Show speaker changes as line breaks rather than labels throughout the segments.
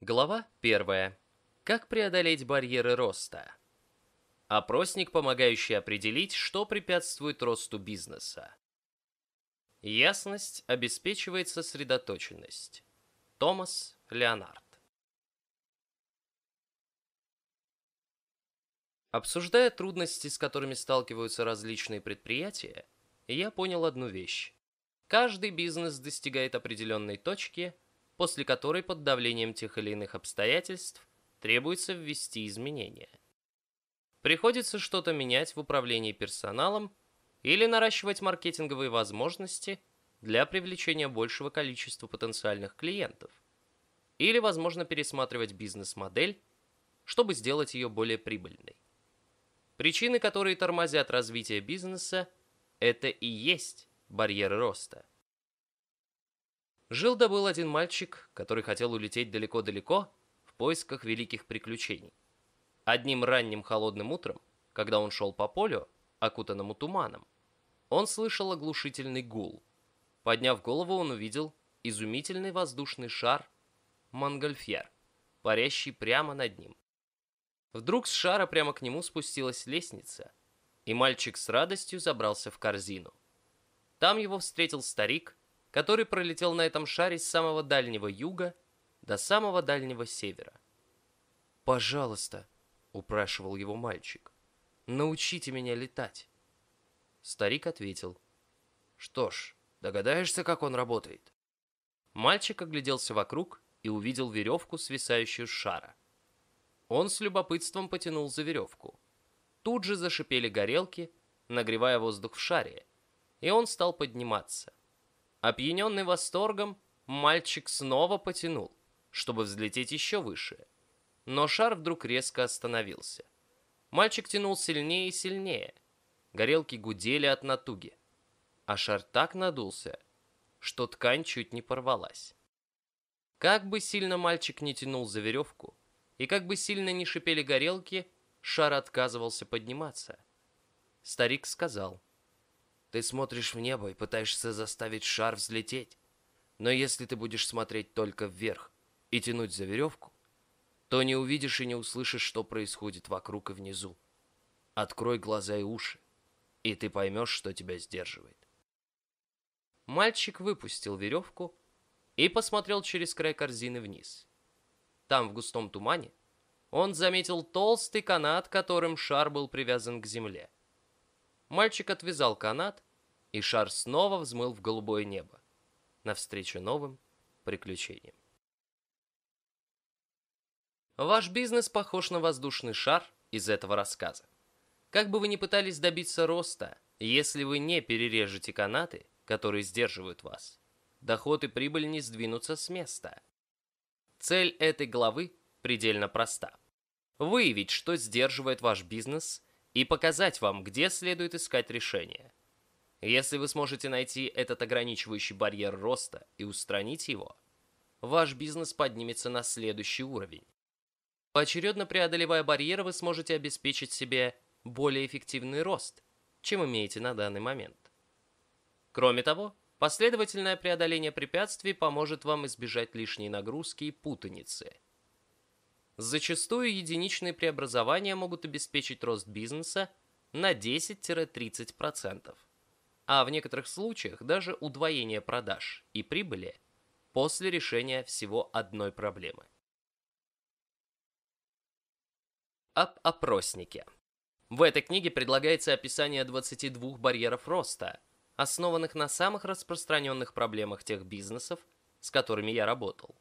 Глава 1. Как преодолеть барьеры роста. Опросник, помогающий определить, что препятствует росту бизнеса. Ясность обеспечивает сосредоточенность. Томас Леонард. Обсуждая трудности, с которыми сталкиваются различные предприятия, я понял одну вещь. Каждый бизнес достигает определенной точки – после которой под давлением тех или иных обстоятельств требуется ввести изменения. Приходится что-то менять в управлении персоналом или наращивать маркетинговые возможности для привлечения большего количества потенциальных клиентов. Или, возможно, пересматривать бизнес-модель, чтобы сделать ее более прибыльной. Причины, которые тормозят развитие бизнеса, это и есть барьеры роста. Жил да был один мальчик, который хотел улететь далеко-далеко в поисках великих приключений. Одним ранним холодным утром, когда он шел по полю, окутанному туманом, он слышал оглушительный гул. Подняв голову, он увидел изумительный воздушный шар Монгольфьер, парящий прямо над ним. Вдруг с шара прямо к нему спустилась лестница, и мальчик с радостью забрался в корзину. Там его встретил старик, который пролетел на этом шаре с самого дальнего юга до самого дальнего севера. «Пожалуйста», — упрашивал его мальчик, — «научите меня летать». Старик ответил, «Что ж, догадаешься, как он работает?» Мальчик огляделся вокруг и увидел веревку, свисающую с шара. Он с любопытством потянул за веревку. Тут же зашипели горелки, нагревая воздух в шаре, и он стал подниматься. Опьяненный восторгом, мальчик снова потянул, чтобы взлететь еще выше. Но шар вдруг резко остановился. Мальчик тянул сильнее и сильнее. Горелки гудели от натуги. А шар так надулся, что ткань чуть не порвалась. Как бы сильно мальчик не тянул за веревку, и как бы сильно не шипели горелки, шар отказывался подниматься. Старик сказал — ты смотришь в небо и пытаешься заставить шар взлететь. Но если ты будешь смотреть только вверх и тянуть за веревку, то не увидишь и не услышишь, что происходит вокруг и внизу. Открой глаза и уши, и ты поймешь, что тебя сдерживает. Мальчик выпустил веревку и посмотрел через край корзины вниз. Там, в густом тумане, он заметил толстый канат, которым шар был привязан к земле. Мальчик отвязал канат, и шар снова взмыл в голубое небо, навстречу новым приключениям. Ваш бизнес похож на воздушный шар из этого рассказа. Как бы вы ни пытались добиться роста, если вы не перережете канаты, которые сдерживают вас, доход и прибыль не сдвинутся с места. Цель этой главы предельно проста. Выявить, что сдерживает ваш бизнес и показать вам, где следует искать решение. Если вы сможете найти этот ограничивающий барьер роста и устранить его, ваш бизнес поднимется на следующий уровень. Поочередно преодолевая барьеры, вы сможете обеспечить себе более эффективный рост, чем имеете на данный момент. Кроме того, последовательное преодоление препятствий поможет вам избежать лишней нагрузки и путаницы – Зачастую единичные преобразования могут обеспечить рост бизнеса на 10-30%, а в некоторых случаях даже удвоение продаж и прибыли после решения всего одной проблемы. Об опроснике. В этой книге предлагается описание 22 барьеров роста, основанных на самых распространенных проблемах тех бизнесов, с которыми я работал.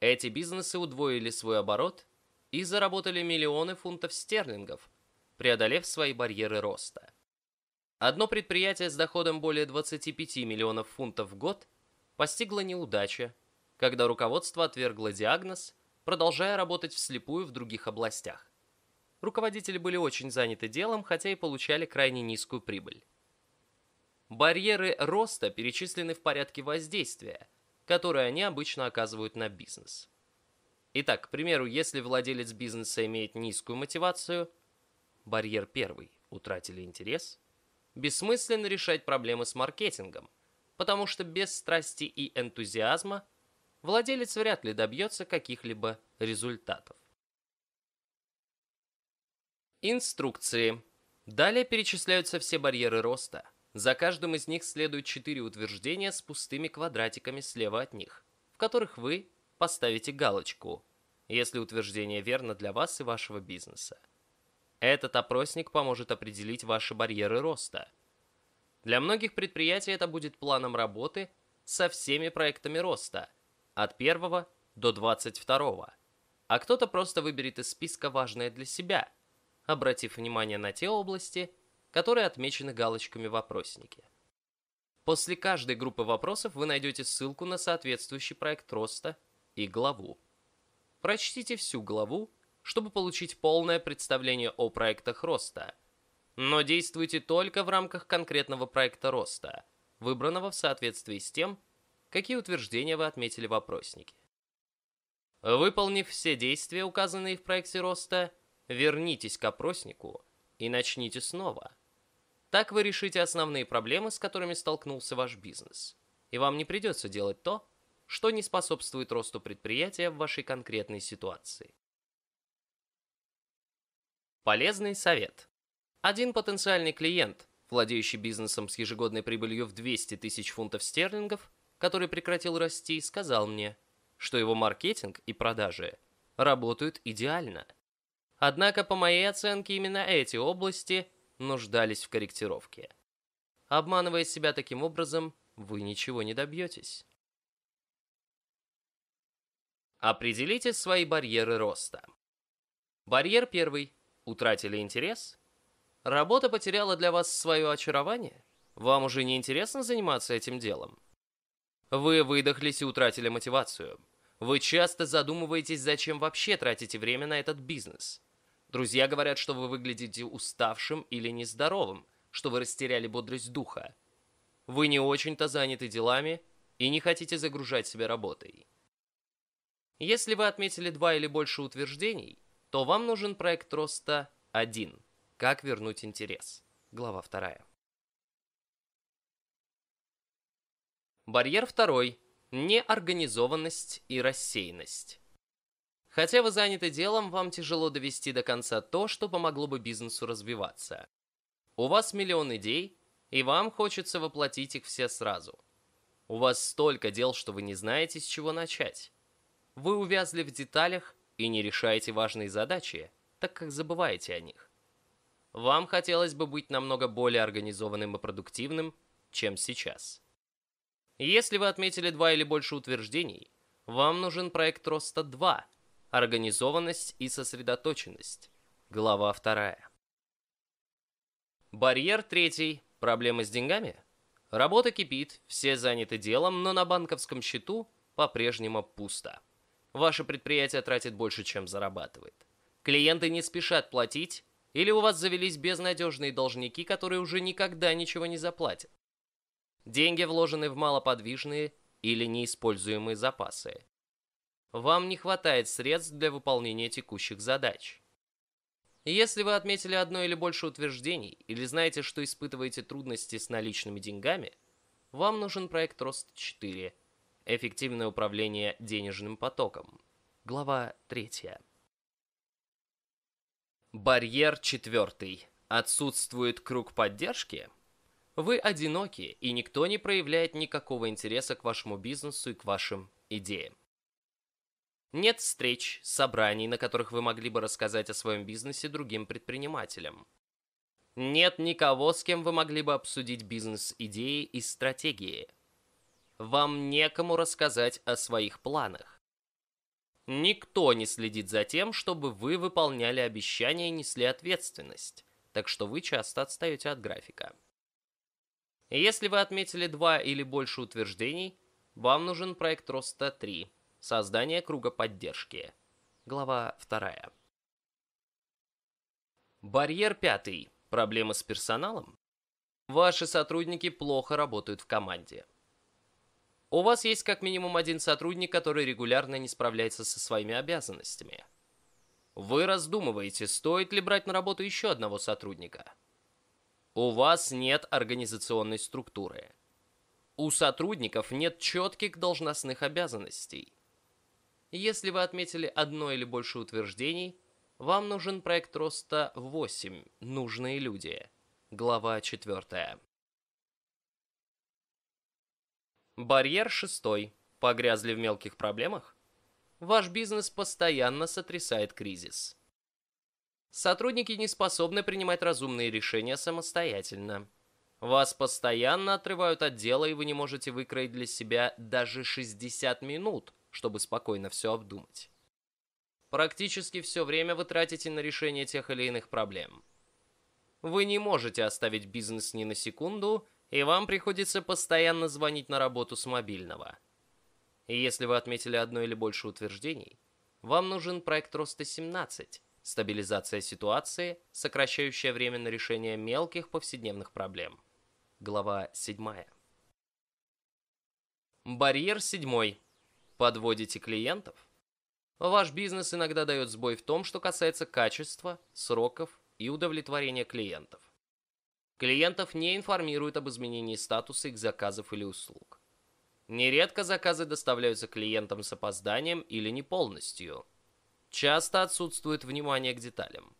Эти бизнесы удвоили свой оборот и заработали миллионы фунтов стерлингов, преодолев свои барьеры роста. Одно предприятие с доходом более 25 миллионов фунтов в год постигло неудача, когда руководство отвергло диагноз, продолжая работать вслепую в других областях. Руководители были очень заняты делом, хотя и получали крайне низкую прибыль. Барьеры роста перечислены в порядке воздействия – которые они обычно оказывают на бизнес. Итак, к примеру, если владелец бизнеса имеет низкую мотивацию, барьер первый – утратили интерес, бессмысленно решать проблемы с маркетингом, потому что без страсти и энтузиазма владелец вряд ли добьется каких-либо результатов. Инструкции. Далее перечисляются все барьеры роста – за каждым из них следует четыре утверждения с пустыми квадратиками слева от них, в которых вы поставите галочку, если утверждение верно для вас и вашего бизнеса. Этот опросник поможет определить ваши барьеры роста. Для многих предприятий это будет планом работы со всеми проектами роста, от первого до 22. А кто-то просто выберет из списка важное для себя, обратив внимание на те области, которые отмечены галочками в опроснике. После каждой группы вопросов вы найдете ссылку на соответствующий проект роста и главу. Прочтите всю главу, чтобы получить полное представление о проектах роста, но действуйте только в рамках конкретного проекта роста, выбранного в соответствии с тем, какие утверждения вы отметили в опроснике. Выполнив все действия, указанные в проекте роста, вернитесь к опроснику и начните снова – так вы решите основные проблемы, с которыми столкнулся ваш бизнес. И вам не придется делать то, что не способствует росту предприятия в вашей конкретной ситуации. Полезный совет. Один потенциальный клиент, владеющий бизнесом с ежегодной прибылью в 200 тысяч фунтов стерлингов, который прекратил расти, сказал мне, что его маркетинг и продажи работают идеально. Однако, по моей оценке, именно эти области – нуждались в корректировке. Обманывая себя таким образом, вы ничего не добьетесь. Определите свои барьеры роста. Барьер первый. Утратили интерес? Работа потеряла для вас свое очарование? Вам уже не интересно заниматься этим делом? Вы выдохлись и утратили мотивацию. Вы часто задумываетесь, зачем вообще тратите время на этот бизнес. Друзья говорят, что вы выглядите уставшим или нездоровым, что вы растеряли бодрость духа. Вы не очень-то заняты делами и не хотите загружать себя работой. Если вы отметили два или больше утверждений, то вам нужен проект роста 1. Как вернуть интерес. Глава 2. Барьер второй. Неорганизованность и рассеянность. Хотя вы заняты делом, вам тяжело довести до конца то, что помогло бы бизнесу развиваться. У вас миллион идей, и вам хочется воплотить их все сразу. У вас столько дел, что вы не знаете, с чего начать. Вы увязли в деталях и не решаете важные задачи, так как забываете о них. Вам хотелось бы быть намного более организованным и продуктивным, чем сейчас. Если вы отметили два или больше утверждений, вам нужен проект роста 2, Организованность и сосредоточенность. Глава 2. Барьер 3. Проблемы с деньгами. Работа кипит, все заняты делом, но на банковском счету по-прежнему пусто. Ваше предприятие тратит больше, чем зарабатывает. Клиенты не спешат платить, или у вас завелись безнадежные должники, которые уже никогда ничего не заплатят. Деньги вложены в малоподвижные или неиспользуемые запасы. Вам не хватает средств для выполнения текущих задач. Если вы отметили одно или больше утверждений или знаете, что испытываете трудности с наличными деньгами, вам нужен проект Рост 4. Эффективное управление денежным потоком. Глава 3. Барьер 4. Отсутствует круг поддержки? Вы одиноки, и никто не проявляет никакого интереса к вашему бизнесу и к вашим идеям. Нет встреч, собраний, на которых вы могли бы рассказать о своем бизнесе другим предпринимателям. Нет никого, с кем вы могли бы обсудить бизнес-идеи и стратегии. Вам некому рассказать о своих планах. Никто не следит за тем, чтобы вы выполняли обещания и несли ответственность, так что вы часто отстаете от графика. Если вы отметили два или больше утверждений, вам нужен проект роста Создание круга поддержки. Глава 2. Барьер пятый. Проблемы с персоналом? Ваши сотрудники плохо работают в команде. У вас есть как минимум один сотрудник, который регулярно не справляется со своими обязанностями. Вы раздумываете, стоит ли брать на работу еще одного сотрудника. У вас нет организационной структуры. У сотрудников нет четких должностных обязанностей. Если вы отметили одно или больше утверждений, вам нужен проект роста 8 «Нужные люди». Глава 4. Барьер 6. Погрязли в мелких проблемах? Ваш бизнес постоянно сотрясает кризис. Сотрудники не способны принимать разумные решения самостоятельно. Вас постоянно отрывают от дела, и вы не можете выкроить для себя даже 60 минут – чтобы спокойно все обдумать. Практически все время вы тратите на решение тех или иных проблем. Вы не можете оставить бизнес ни на секунду, и вам приходится постоянно звонить на работу с мобильного. если вы отметили одно или больше утверждений, вам нужен проект роста 17, стабилизация ситуации, сокращающая время на решение мелких повседневных проблем. Глава 7. Барьер 7. Подводите клиентов? Ваш бизнес иногда дает сбой в том, что касается качества, сроков и удовлетворения клиентов. Клиентов не информируют об изменении статуса их заказов или услуг. Нередко заказы доставляются клиентам с опозданием или не полностью. Часто отсутствует внимание к деталям.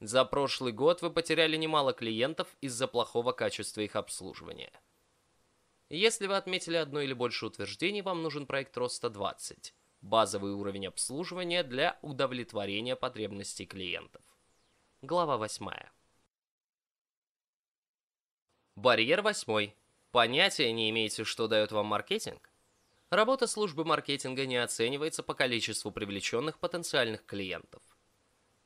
За прошлый год вы потеряли немало клиентов из-за плохого качества их обслуживания. Если вы отметили одно или больше утверждений, вам нужен проект роста 20. Базовый уровень обслуживания для удовлетворения потребностей клиентов. Глава 8. Барьер 8. Понятия не имеете, что дает вам маркетинг? Работа службы маркетинга не оценивается по количеству привлеченных потенциальных клиентов.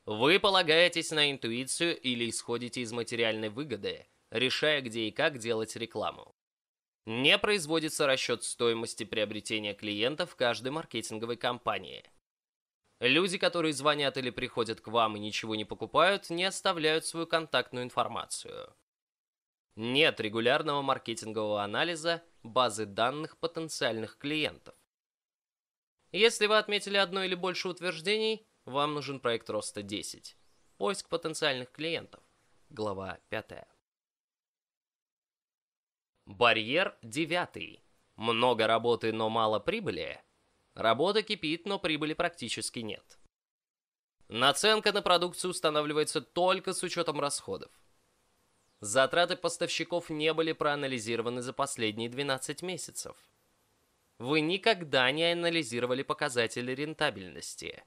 Вы полагаетесь на интуицию или исходите из материальной выгоды, решая, где и как делать рекламу. Не производится расчет стоимости приобретения клиента в каждой маркетинговой кампании. Люди, которые звонят или приходят к вам и ничего не покупают, не оставляют свою контактную информацию. Нет регулярного маркетингового анализа базы данных потенциальных клиентов. Если вы отметили одно или больше утверждений, вам нужен проект роста 10. Поиск потенциальных клиентов. Глава 5. Барьер девятый. Много работы, но мало прибыли. Работа кипит, но прибыли практически нет. Наценка на продукцию устанавливается только с учетом расходов. Затраты поставщиков не были проанализированы за последние 12 месяцев. Вы никогда не анализировали показатели рентабельности.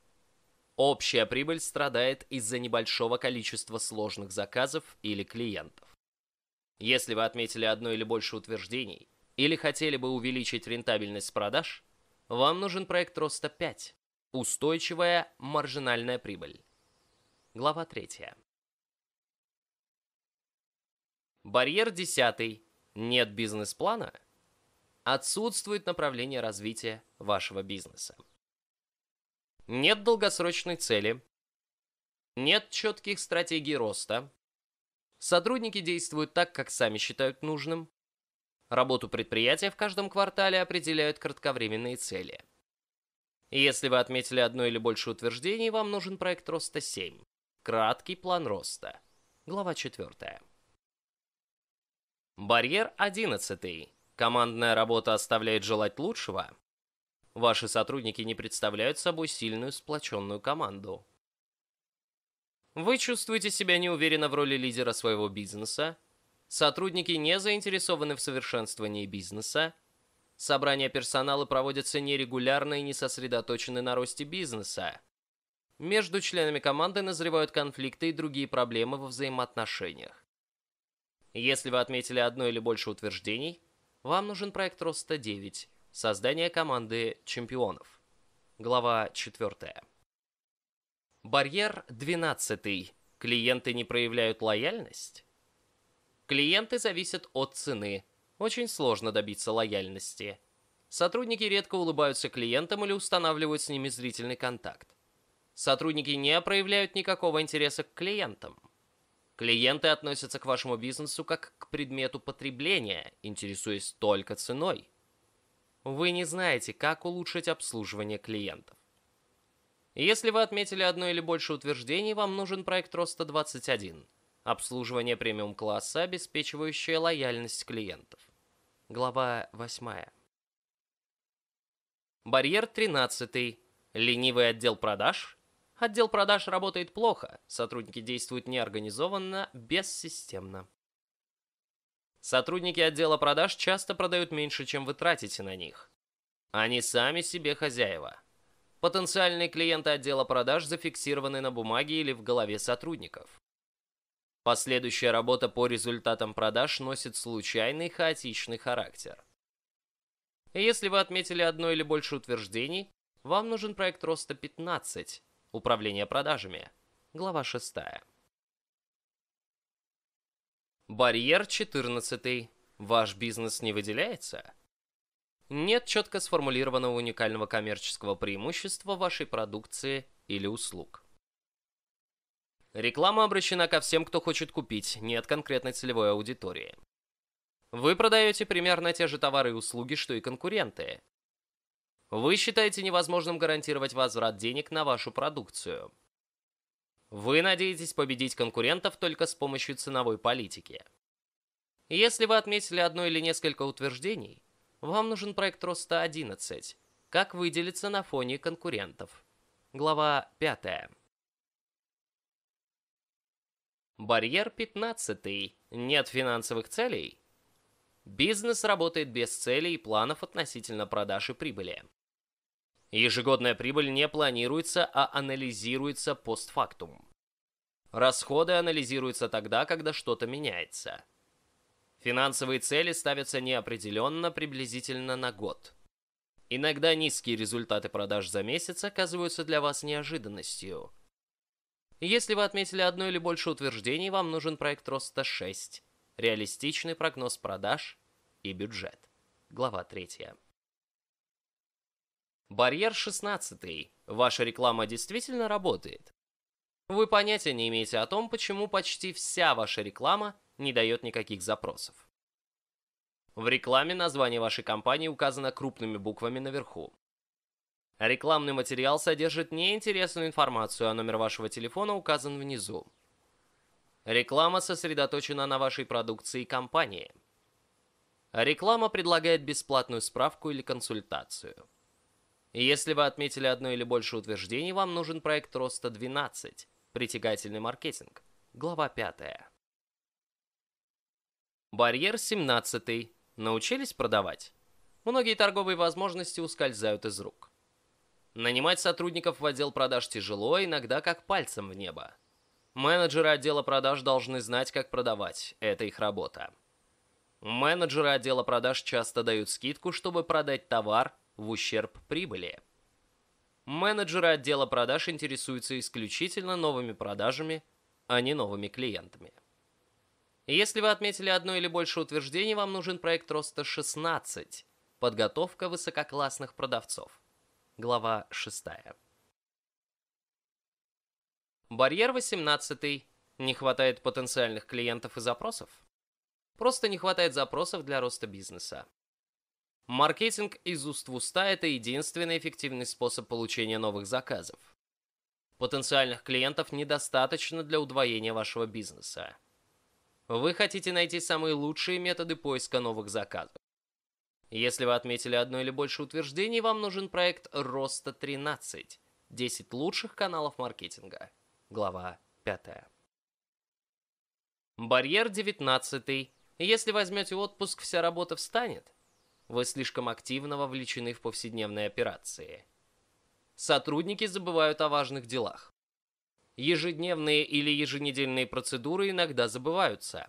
Общая прибыль страдает из-за небольшого количества сложных заказов или клиентов. Если вы отметили одно или больше утверждений или хотели бы увеличить рентабельность продаж, вам нужен проект роста 5 «Устойчивая маржинальная прибыль». Глава 3. Барьер 10. Нет бизнес-плана? Отсутствует направление развития вашего бизнеса. Нет долгосрочной цели. Нет четких стратегий роста. Сотрудники действуют так, как сами считают нужным. Работу предприятия в каждом квартале определяют кратковременные цели. Если вы отметили одно или больше утверждений, вам нужен проект роста 7. Краткий план роста. Глава 4. Барьер 11. Командная работа оставляет желать лучшего. Ваши сотрудники не представляют собой сильную сплоченную команду. Вы чувствуете себя неуверенно в роли лидера своего бизнеса, сотрудники не заинтересованы в совершенствовании бизнеса, собрания персонала проводятся нерегулярно и не сосредоточены на росте бизнеса. Между членами команды назревают конфликты и другие проблемы во взаимоотношениях. Если вы отметили одно или больше утверждений, вам нужен проект Роста 9 «Создание команды чемпионов». Глава 4. Барьер 12. Клиенты не проявляют лояльность? Клиенты зависят от цены. Очень сложно добиться лояльности. Сотрудники редко улыбаются клиентам или устанавливают с ними зрительный контакт. Сотрудники не проявляют никакого интереса к клиентам. Клиенты относятся к вашему бизнесу как к предмету потребления, интересуясь только ценой. Вы не знаете, как улучшить обслуживание клиентов. Если вы отметили одно или больше утверждений, вам нужен проект роста 21. Обслуживание премиум-класса, обеспечивающее лояльность клиентов. Глава 8. Барьер 13. Ленивый отдел продаж. Отдел продаж работает плохо, сотрудники действуют неорганизованно, бессистемно. Сотрудники отдела продаж часто продают меньше, чем вы тратите на них. Они сами себе хозяева. Потенциальные клиенты отдела продаж зафиксированы на бумаге или в голове сотрудников. Последующая работа по результатам продаж носит случайный хаотичный характер. Если вы отметили одно или больше утверждений, вам нужен проект роста 15, управление продажами, глава 6. Барьер 14. Ваш бизнес не выделяется? Нет четко сформулированного уникального коммерческого преимущества вашей продукции или услуг. Реклама обращена ко всем, кто хочет купить, нет конкретной целевой аудитории. Вы продаете примерно те же товары и услуги, что и конкуренты. Вы считаете невозможным гарантировать возврат денег на вашу продукцию. Вы надеетесь победить конкурентов только с помощью ценовой политики. Если вы отметили одно или несколько утверждений, вам нужен проект роста 11. Как выделиться на фоне конкурентов? Глава 5. Барьер 15. Нет финансовых целей? Бизнес работает без целей и планов относительно продаж и прибыли. Ежегодная прибыль не планируется, а анализируется постфактум. Расходы анализируются тогда, когда что-то меняется. Финансовые цели ставятся неопределенно приблизительно на год. Иногда низкие результаты продаж за месяц оказываются для вас неожиданностью. Если вы отметили одно или больше утверждений, вам нужен проект роста 6, реалистичный прогноз продаж и бюджет. Глава 3. Барьер 16. Ваша реклама действительно работает? Вы понятия не имеете о том, почему почти вся ваша реклама – не дает никаких запросов. В рекламе название вашей компании указано крупными буквами наверху. Рекламный материал содержит неинтересную информацию, а номер вашего телефона указан внизу. Реклама сосредоточена на вашей продукции и компании. Реклама предлагает бесплатную справку или консультацию. Если вы отметили одно или больше утверждений, вам нужен проект роста 12, притягательный маркетинг, глава 5. Барьер 17. Научились продавать. Многие торговые возможности ускользают из рук. Нанимать сотрудников в отдел продаж тяжело, иногда как пальцем в небо. Менеджеры отдела продаж должны знать, как продавать. Это их работа. Менеджеры отдела продаж часто дают скидку, чтобы продать товар в ущерб прибыли. Менеджеры отдела продаж интересуются исключительно новыми продажами, а не новыми клиентами. Если вы отметили одно или больше утверждений, вам нужен проект роста 16. Подготовка высококлассных продавцов. Глава 6. Барьер 18. Не хватает потенциальных клиентов и запросов? Просто не хватает запросов для роста бизнеса. Маркетинг из уст в уста – это единственный эффективный способ получения новых заказов. Потенциальных клиентов недостаточно для удвоения вашего бизнеса. Вы хотите найти самые лучшие методы поиска новых заказов. Если вы отметили одно или больше утверждений, вам нужен проект Роста 13. 10 лучших каналов маркетинга. Глава 5. Барьер 19. Если возьмете отпуск, вся работа встанет. Вы слишком активно вовлечены в повседневные операции. Сотрудники забывают о важных делах ежедневные или еженедельные процедуры иногда забываются.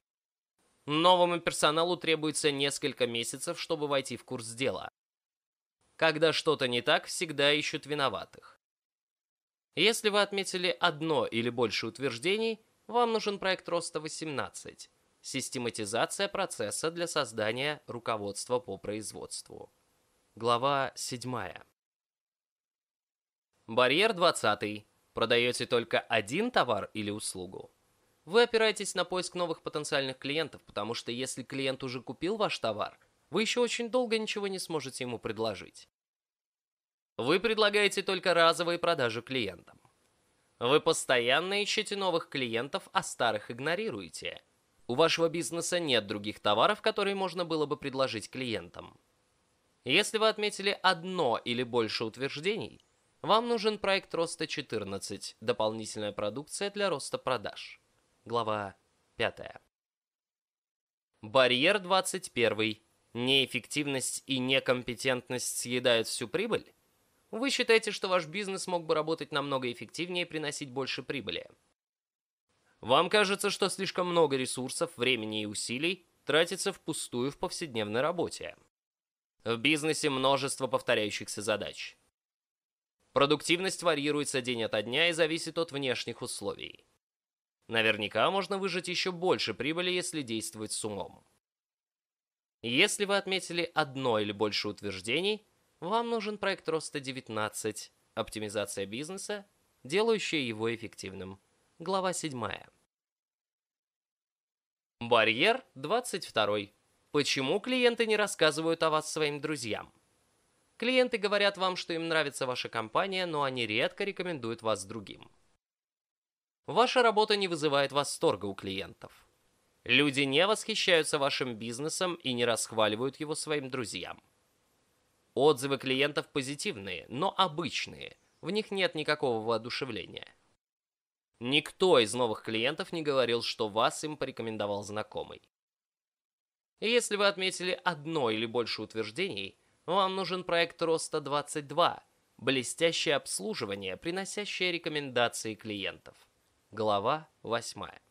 Новому персоналу требуется несколько месяцев, чтобы войти в курс дела. Когда что-то не так, всегда ищут виноватых. Если вы отметили одно или больше утверждений, вам нужен проект роста 18 – систематизация процесса для создания руководства по производству. Глава 7. Барьер 20. Продаете только один товар или услугу? Вы опираетесь на поиск новых потенциальных клиентов, потому что если клиент уже купил ваш товар, вы еще очень долго ничего не сможете ему предложить. Вы предлагаете только разовые продажи клиентам. Вы постоянно ищете новых клиентов, а старых игнорируете. У вашего бизнеса нет других товаров, которые можно было бы предложить клиентам. Если вы отметили одно или больше утверждений – вам нужен проект роста 14. Дополнительная продукция для роста продаж. Глава 5. Барьер 21. Неэффективность и некомпетентность съедают всю прибыль? Вы считаете, что ваш бизнес мог бы работать намного эффективнее и приносить больше прибыли? Вам кажется, что слишком много ресурсов, времени и усилий тратится впустую в повседневной работе. В бизнесе множество повторяющихся задач – Продуктивность варьируется день ото дня и зависит от внешних условий. Наверняка можно выжать еще больше прибыли, если действовать с умом. Если вы отметили одно или больше утверждений, вам нужен проект роста 19, оптимизация бизнеса, делающая его эффективным. Глава 7. Барьер 22. Почему клиенты не рассказывают о вас своим друзьям? Клиенты говорят вам, что им нравится ваша компания, но они редко рекомендуют вас другим. Ваша работа не вызывает восторга у клиентов. Люди не восхищаются вашим бизнесом и не расхваливают его своим друзьям. Отзывы клиентов позитивные, но обычные, в них нет никакого воодушевления. Никто из новых клиентов не говорил, что вас им порекомендовал знакомый. Если вы отметили одно или больше утверждений – ну, вам нужен проект роста 22. Блестящее обслуживание, приносящее рекомендации клиентов. Глава 8.